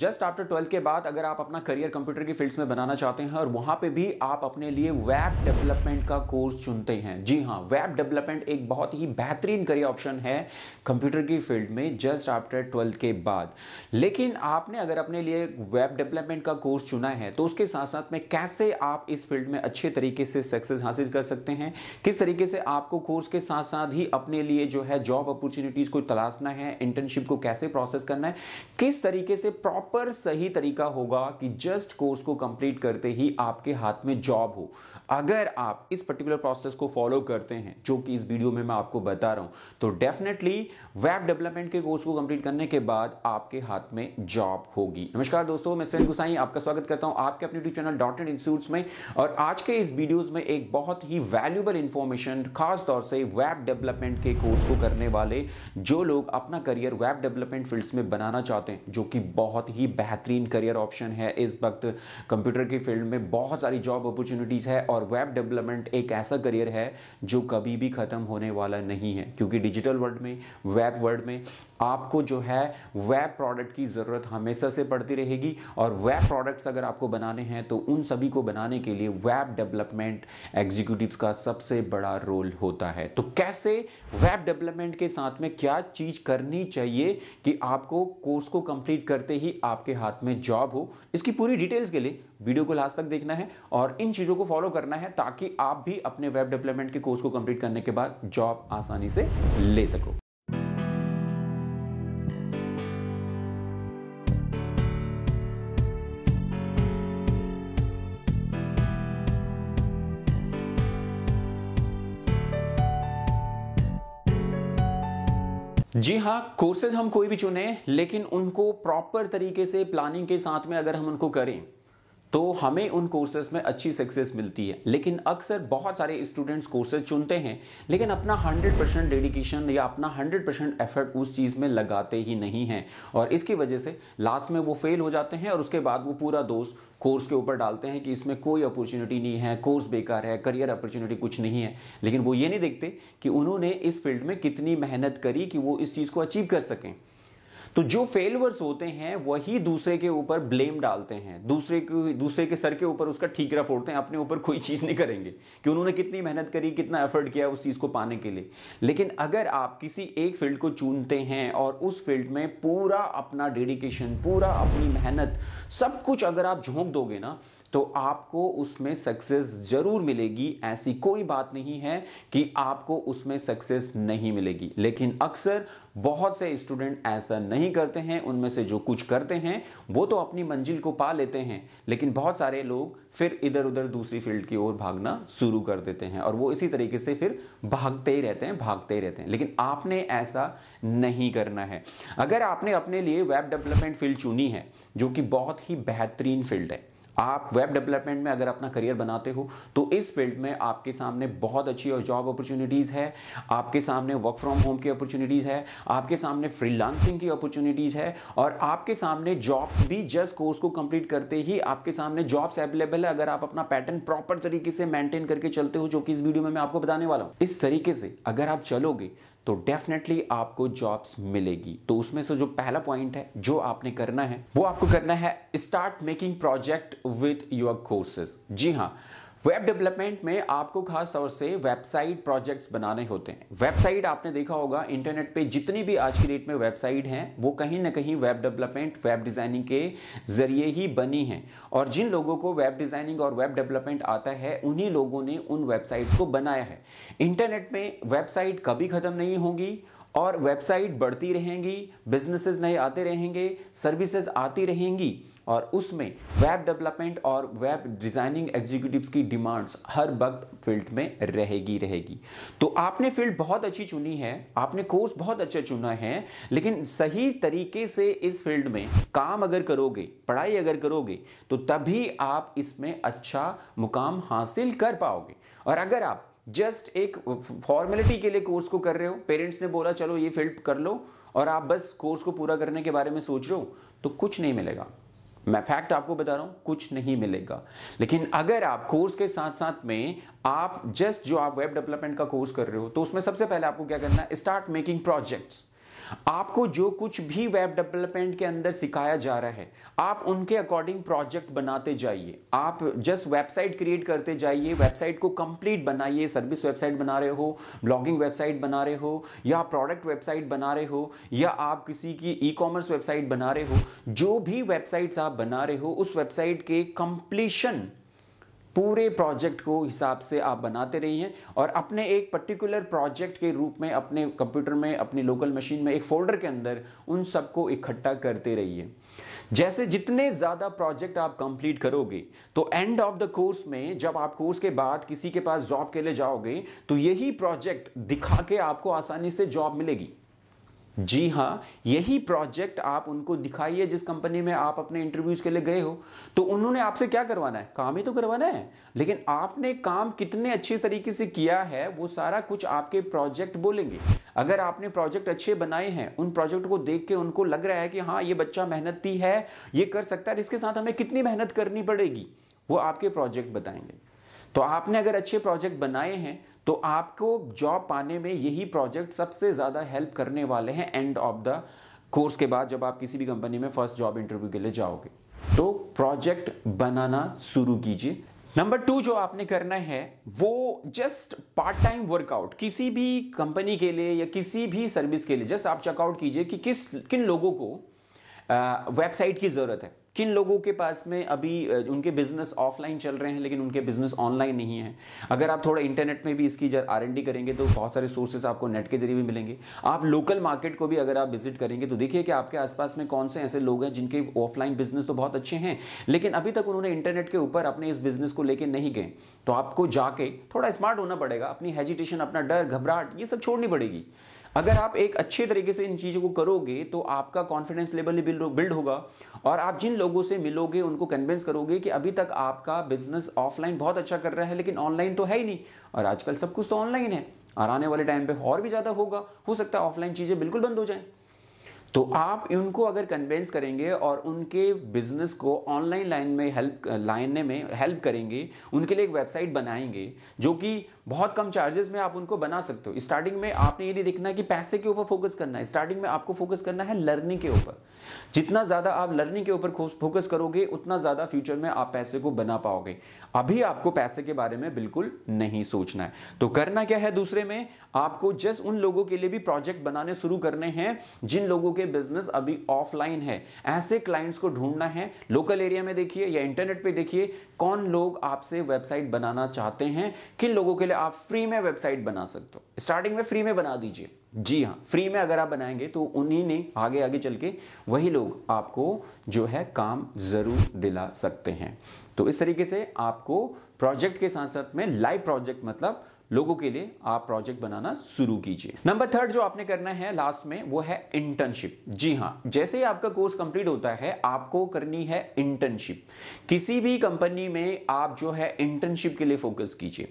just after twelfth के बाद अगर आप अपना करियर कंप्यूटर की फील्ड्स में बनाना चाहते हैं और वहां पे भी आप अपने लिए वेब डेवलपमेंट का कोर्स चुनते हैं जी हाँ वेब डेवलपमेंट एक बहुत ही बेहतरीन करियर ऑप्शन है कंप्यूटर की फील्ड में जस्ट आफ्टर ट्वेल्थ के बाद लेकिन आपने अगर अपने लिए वेब डेवलपमेंट का कोर्स चुना है तो उसके साथ साथ में कैसे आप इस फील्ड में अच्छे तरीके से सक्सेस हासिल कर सकते हैं किस तरीके से आपको कोर्स के साथ साथ ही अपने लिए जो है जॉब अपॉर्चुनिटीज को तलाशना है इंटर्नशिप को कैसे प्रोसेस करना है किस तरीके से प्रॉपर प्रॉपर सही तरीका होगा कि जस्ट कोर्स को कंप्लीट करते ही आपके हाथ में जॉब हो अगर आप इस पर्टिकुलर प्रोसेस को फॉलो करते हैं जो कि इस वीडियो में मैं आपको बता रहा हूं तो डेफिनेटली वेब डेवलपमेंट के कोर्स को कंप्लीट करने के बाद आपके हाथ में जॉब होगी नमस्कार दोस्तों मैं सैन गुसाई आपका स्वागत करता हूं आपके अपने यूट्यूब चैनल डॉट एंड में और आज के इस वीडियोज में एक बहुत ही वैल्यूबल इंफॉर्मेशन खासतौर से वेब डेवलपमेंट के कोर्स को करने वाले जो लोग अपना करियर वेब डेवलपमेंट फील्ड्स में बनाना चाहते हैं जो कि बहुत ही बेहतरीन करियर ऑप्शन है इस वक्त कंप्यूटर की फील्ड में बहुत सारी जॉब अपॉर्चुनिटीज़ है और वेब डेवलपमेंट एक ऐसा करियर है जो कभी भी ख़त्म होने वाला नहीं है क्योंकि डिजिटल वर्ल्ड में वेब वर्ल्ड में आपको जो है वेब प्रोडक्ट की ज़रूरत हमेशा से पड़ती रहेगी और वेब प्रोडक्ट्स अगर आपको बनाने हैं तो उन सभी को बनाने के लिए वेब डेवलपमेंट एग्जीक्यूटिव्स का सबसे बड़ा रोल होता है तो कैसे वेब डेवलपमेंट के साथ में क्या चीज़ करनी चाहिए कि आपको कोर्स को कंप्लीट करते ही आपके हाथ में जॉब हो इसकी पूरी डिटेल्स के लिए वीडियो को लास्ट तक देखना है और इन चीज़ों को फॉलो करना है ताकि आप भी अपने वेब डेवलपमेंट के कोर्स को कंप्लीट करने के बाद जॉब आसानी से ले सको जी हाँ कोर्सेज हम कोई भी चुने लेकिन उनको प्रॉपर तरीके से प्लानिंग के साथ में अगर हम उनको करें तो हमें उन कोर्सेज में अच्छी सक्सेस मिलती है लेकिन अक्सर बहुत सारे स्टूडेंट्स कोर्सेज चुनते हैं लेकिन अपना 100 परसेंट डेडिकेशन या अपना 100 परसेंट एफर्ट उस चीज़ में लगाते ही नहीं हैं और इसकी वजह से लास्ट में वो फेल हो जाते हैं और उसके बाद वो पूरा दोष कोर्स के ऊपर डालते हैं कि इसमें कोई अपॉर्चुनिटी नहीं है कोर्स बेकार है करियर अपॉर्चुनिटी कुछ नहीं है लेकिन वो ये नहीं देखते कि उन्होंने इस फील्ड में कितनी मेहनत करी कि वो इस चीज़ को अचीव कर सकें तो जो फेलवर्स होते हैं वही दूसरे के ऊपर ब्लेम डालते हैं दूसरे के दूसरे के सर के ऊपर उसका ठीकरा फोड़ते हैं अपने ऊपर कोई चीज़ नहीं करेंगे कि उन्होंने कितनी मेहनत करी कितना एफर्ट किया उस चीज़ को पाने के लिए लेकिन अगर आप किसी एक फील्ड को चुनते हैं और उस फील्ड में पूरा अपना डेडिकेशन पूरा अपनी मेहनत सब कुछ अगर आप झोंक दोगे ना तो आपको उसमें सक्सेस जरूर मिलेगी ऐसी कोई बात नहीं है कि आपको उसमें सक्सेस नहीं मिलेगी लेकिन अक्सर बहुत से स्टूडेंट ऐसा नहीं करते हैं उनमें से जो कुछ करते हैं वो तो अपनी मंजिल को पा लेते हैं लेकिन बहुत सारे लोग फिर इधर उधर दूसरी फील्ड की ओर भागना शुरू कर देते हैं और वो इसी तरीके से फिर भागते ही रहते हैं भागते ही रहते हैं लेकिन आपने ऐसा नहीं करना है अगर आपने अपने लिए वेब डेवलपमेंट फील्ड चुनी है जो कि बहुत ही बेहतरीन फील्ड है आप वेब डेवलपमेंट में अगर अपना करियर बनाते हो तो इस फील्ड में आपके सामने बहुत अच्छी और जॉब अपॉर्चुनिटीज़ है आपके सामने वर्क फ्रॉम होम की अपॉर्चुनिटीज़ है आपके सामने फ्रीलांसिंग की अपॉर्चुनिटीज़ है और आपके सामने जॉब्स भी जस्ट कोर्स को कंप्लीट करते ही आपके सामने जॉब्स अवेलेबल है अगर आप अपना पैटर्न प्रॉपर तरीके से मेंटेन करके चलते हो जो कि इस वीडियो में मैं आपको बताने वाला हूँ इस तरीके से अगर आप चलोगे तो डेफिनेटली आपको जॉब्स मिलेगी तो उसमें से जो पहला पॉइंट है जो आपने करना है वो आपको करना है start making project with your courses जी हाँ वेब डेवलपमेंट में आपको खास तौर से वेबसाइट प्रोजेक्ट्स बनाने होते हैं वेबसाइट आपने देखा होगा इंटरनेट पे जितनी भी आज की डेट में वेबसाइट हैं वो कहीं ना कहीं वेब डेवलपमेंट वेब डिज़ाइनिंग के ज़रिए ही बनी हैं और जिन लोगों को वेब डिज़ाइनिंग और वेब डेवलपमेंट आता है उन्हीं लोगों ने उन वेबसाइट्स को बनाया है इंटरनेट में वेबसाइट कभी ख़त्म नहीं होगी और वेबसाइट बढ़ती रहेंगी बिजनेसेस नए आते रहेंगे सर्विसेज आती रहेंगी और उसमें वेब डेवलपमेंट और वेब डिज़ाइनिंग एग्जीक्यूटिव्स की डिमांड्स हर वक्त फील्ड में रहेगी रहेगी तो आपने फील्ड बहुत अच्छी चुनी है आपने कोर्स बहुत अच्छा चुना है लेकिन सही तरीके से इस फील्ड में काम अगर करोगे पढ़ाई अगर करोगे तो तभी आप इसमें अच्छा मुकाम हासिल कर पाओगे और अगर आप जस्ट एक फॉर्मेलिटी के लिए कोर्स को कर रहे हो पेरेंट्स ने बोला चलो ये फील्ड कर लो और आप बस कोर्स को पूरा करने के बारे में सोच रहे हो तो कुछ नहीं मिलेगा मैं फैक्ट आपको बता रहा हूं कुछ नहीं मिलेगा लेकिन अगर आप कोर्स के साथ साथ में आप जस्ट जो आप वेब डेवलपमेंट का कोर्स कर रहे हो तो उसमें सबसे पहले आपको क्या करना है स्टार्ट मेकिंग प्रोजेक्ट्स आपको जो कुछ भी वेब डेवलपमेंट के अंदर सिखाया जा रहा है आप उनके अकॉर्डिंग प्रोजेक्ट बनाते जाइए आप जस्ट वेबसाइट क्रिएट करते जाइए वेबसाइट को कंप्लीट बनाइए सर्विस वेबसाइट बना रहे हो ब्लॉगिंग वेबसाइट बना रहे हो या प्रोडक्ट वेबसाइट बना रहे हो या आप किसी की ई कॉमर्स वेबसाइट बना रहे हो जो भी वेबसाइट्स आप बना रहे हो उस वेबसाइट के कंप्लीशन पूरे प्रोजेक्ट को हिसाब से आप बनाते रहिए और अपने एक पर्टिकुलर प्रोजेक्ट के रूप में अपने कंप्यूटर में अपनी लोकल मशीन में एक फोल्डर के अंदर उन सबको इकट्ठा करते रहिए जैसे जितने ज़्यादा प्रोजेक्ट आप कंप्लीट करोगे तो एंड ऑफ द कोर्स में जब आप कोर्स के बाद किसी के पास जॉब के लिए जाओगे तो यही प्रोजेक्ट दिखा के आपको आसानी से जॉब मिलेगी जी हाँ यही प्रोजेक्ट आप उनको दिखाइए जिस कंपनी में आप अपने इंटरव्यूज के लिए गए हो तो उन्होंने आपसे क्या करवाना है काम ही तो करवाना है लेकिन आपने काम कितने अच्छे तरीके से किया है वो सारा कुछ आपके प्रोजेक्ट बोलेंगे अगर आपने प्रोजेक्ट अच्छे बनाए हैं उन प्रोजेक्ट को देख के उनको लग रहा है कि हाँ ये बच्चा मेहनती है ये कर सकता है इसके साथ हमें कितनी मेहनत करनी पड़ेगी वो आपके प्रोजेक्ट बताएंगे तो आपने अगर अच्छे प्रोजेक्ट बनाए हैं तो आपको जॉब पाने में यही प्रोजेक्ट सबसे ज़्यादा हेल्प करने वाले हैं एंड ऑफ द कोर्स के बाद जब आप किसी भी कंपनी में फर्स्ट जॉब इंटरव्यू के लिए जाओगे तो प्रोजेक्ट बनाना शुरू कीजिए नंबर टू जो आपने करना है वो जस्ट पार्ट टाइम वर्कआउट किसी भी कंपनी के लिए या किसी भी सर्विस के लिए जस्ट आप चेकआउट कीजिए कि किस किन लोगों को वेबसाइट की ज़रूरत है किन लोगों के पास में अभी उनके बिजनेस ऑफलाइन चल रहे हैं लेकिन उनके बिजनेस ऑनलाइन नहीं है अगर आप थोड़ा इंटरनेट में भी इसकी एन आर करेंगे तो बहुत सारे सोर्सेज आपको नेट के जरिए भी मिलेंगे आप लोकल मार्केट को भी अगर आप विजिट करेंगे तो देखिए कि आपके आसपास में कौन से ऐसे लोग हैं जिनके ऑफलाइन बिजनेस तो बहुत अच्छे हैं लेकिन अभी तक उन्होंने इंटरनेट के ऊपर अपने इस बिजनेस को लेकर नहीं गए तो आपको जाके थोड़ा स्मार्ट होना पड़ेगा अपनी हेजिटेशन अपना डर घबराहट ये सब छोड़नी पड़ेगी अगर आप एक अच्छे तरीके से इन चीज़ों को करोगे तो आपका कॉन्फिडेंस लेवल बिल्ड होगा और आप जिन लोगों से मिलोगे उनको कन्विंस करोगे कि अभी तक आपका बिजनेस ऑफलाइन बहुत अच्छा कर रहा है लेकिन ऑनलाइन तो है ही नहीं और आजकल सब कुछ तो ऑनलाइन है और आने वाले टाइम पे और भी ज़्यादा होगा हो सकता है ऑफलाइन चीज़ें बिल्कुल बंद हो जाएं तो आप उनको अगर कन्वेंस करेंगे और उनके बिजनेस को ऑनलाइन लाइन में हेल्प लाइन में हेल्प करेंगे उनके लिए एक वेबसाइट बनाएंगे जो कि बहुत कम चार्जेस में आप उनको बना सकते हो स्टार्टिंग में आपने ये नहीं देखना कि पैसे के ऊपर फोकस करना है स्टार्टिंग में आपको फोकस करना है लर्निंग के ऊपर जितना ज़्यादा आप लर्निंग के ऊपर फोकस करोगे उतना ज़्यादा फ्यूचर में आप पैसे को बना पाओगे अभी आपको पैसे के बारे में बिल्कुल नहीं सोचना है तो करना क्या है दूसरे में आपको जस्ट उन लोगों के लिए भी प्रोजेक्ट बनाने शुरू करने हैं जिन लोगों के बिजनेस अभी ऑफलाइन है ऐसे क्लाइंट्स को ढूंढना है लोकल एरिया में देखिए या इंटरनेट पर देखिए कौन लोग आपसे वेबसाइट बनाना चाहते हैं किन लोगों के लिए आप फ्री में वेबसाइट बना सकते हो स्टार्टिंग में फ्री में बना दीजिए जी हाँ फ्री में अगर आप बनाएंगे तो उन्हीं ने आगे आगे चल के वही लोग आपको जो है काम ज़रूर दिला सकते हैं तो इस तरीके से आपको प्रोजेक्ट के साथ साथ में लाइव प्रोजेक्ट मतलब लोगों के लिए आप प्रोजेक्ट बनाना शुरू कीजिए नंबर थर्ड जो आपने करना है लास्ट में वो है इंटर्नशिप जी हाँ जैसे ही आपका कोर्स कंप्लीट होता है आपको करनी है इंटर्नशिप किसी भी कंपनी में आप जो है इंटर्नशिप के लिए फोकस कीजिए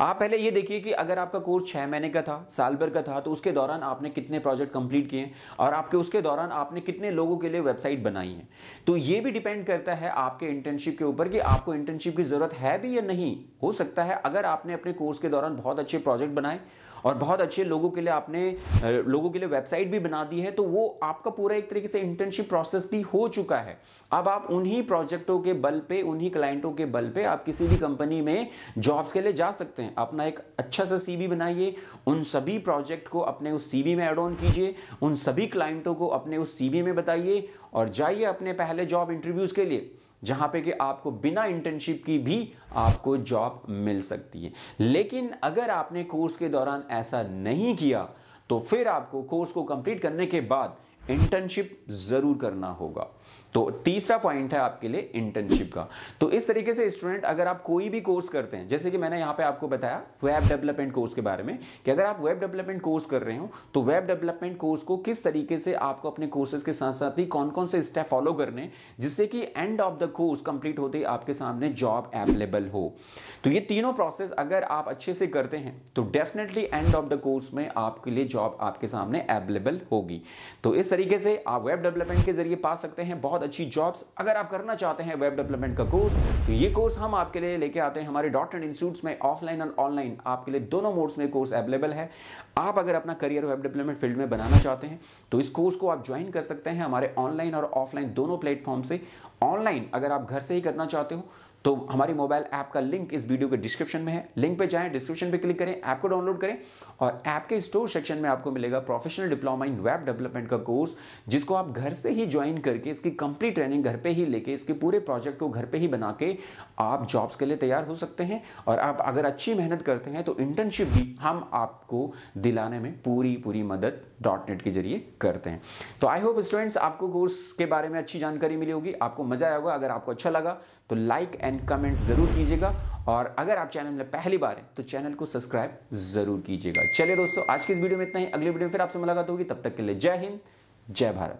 आप पहले ये देखिए कि अगर आपका कोर्स छह महीने का था साल भर का था तो उसके दौरान आपने कितने प्रोजेक्ट कंप्लीट किए और आपके उसके दौरान आपने कितने लोगों के लिए वेबसाइट बनाई है तो ये भी डिपेंड करता है आपके इंटर्नशिप के ऊपर कि आपको इंटर्नशिप की जरूरत है भी या नहीं हो सकता है अगर आपने अपने कोर्स के दौरान बहुत अच्छे प्रोजेक्ट बनाए और बहुत अच्छे लोगों के लिए आपने लोगों के लिए वेबसाइट भी बना दी है तो वो आपका पूरा एक तरीके से इंटर्नशिप प्रोसेस भी हो चुका है अब आप उन्हीं प्रोजेक्टों के बल पे उन्हीं क्लाइंटों के बल पे आप किसी भी कंपनी में जॉब्स के लिए जा सकते हैं अपना एक अच्छा सा सीवी बनाइए उन सभी प्रोजेक्ट को अपने उस सीवी में एड ऑन कीजिए उन सभी क्लाइंटों को अपने उस सीवी में बताइए और जाइए अपने पहले जॉब इंटरव्यूज के लिए जहां पे कि आपको बिना इंटर्नशिप की भी आपको जॉब मिल सकती है लेकिन अगर आपने कोर्स के दौरान ऐसा नहीं किया तो फिर आपको कोर्स को कंप्लीट करने के बाद इंटर्नशिप ज़रूर करना होगा तो तीसरा पॉइंट है आपके लिए इंटर्नशिप का तो इस तरीके से स्टूडेंट अगर आप कोई भी कोर्स करते हैं जैसे कि मैंने यहां पे आपको बताया वेब डेवलपमेंट कोर्स के बारे में कि अगर आप वेब डेवलपमेंट कोर्स कर रहे हो तो वेब डेवलपमेंट कोर्स को किस तरीके से आपको अपने कोर्सेज के साथ साथ ही कौन कौन से स्टेप फॉलो करने जिससे कि end of the course complete होते ही आपके सामने जॉब अवेलेबल हो तो ये तीनों प्रोसेस अगर आप अच्छे से करते हैं तो definitely end of the course में आपके लिए जॉब आपके सामने अवेलेबल होगी तो इस तरीके से आप वेब डेवलपमेंट के जरिए पा सकते हैं हैं बहुत अच्छी जॉब्स अगर आप करना चाहते हैं वेब डेवलपमेंट का कोर्स तो ये कोर्स हम आपके लिए लेके आते हैं हमारे डॉट एंड इंस्टीट्यूट में ऑफलाइन और ऑनलाइन आपके लिए दोनों मोड्स में कोर्स अवेलेबल है आप अगर अपना करियर वेब डेवलपमेंट फील्ड में बनाना चाहते हैं तो इस कोर्स को आप ज्वाइन कर सकते हैं हमारे ऑनलाइन और ऑफलाइन दोनों प्लेटफॉर्म से ऑनलाइन अगर आप घर से ही करना चाहते हो तो हमारी मोबाइल ऐप का लिंक इस वीडियो के डिस्क्रिप्शन में है लिंक पे जाएं डिस्क्रिप्शन पे क्लिक करें ऐप को डाउनलोड करें और ऐप के स्टोर सेक्शन में आपको मिलेगा professional diploma in web development का कोर्स जिसको आप घर से ही ज्वाइन करके इसकी कंप्लीट ट्रेनिंग घर पे ही लेके इसके पूरे प्रोजेक्ट को घर पे ही बना के आप जॉब्स के लिए तैयार हो सकते हैं और आप अगर अच्छी मेहनत करते हैं तो इंटर्नशिप भी हम आपको दिलाने में पूरी पूरी मदद डॉट नेट के जरिए करते हैं तो आई होप स्टूडेंट्स आपको कोर्स के बारे में अच्छी जानकारी मिली होगी आपको मजा आया होगा अगर आपको अच्छा लगा तो लाइक एंड कमेंट ज़रूर कीजिएगा और अगर आप चैनल में पहली बार हैं तो चैनल को सब्सक्राइब ज़रूर कीजिएगा चलिए दोस्तों आज के इस वीडियो में इतना ही अगले वीडियो में फिर आपसे मुलाकात होगी तब तक के लिए जय हिंद जय भारत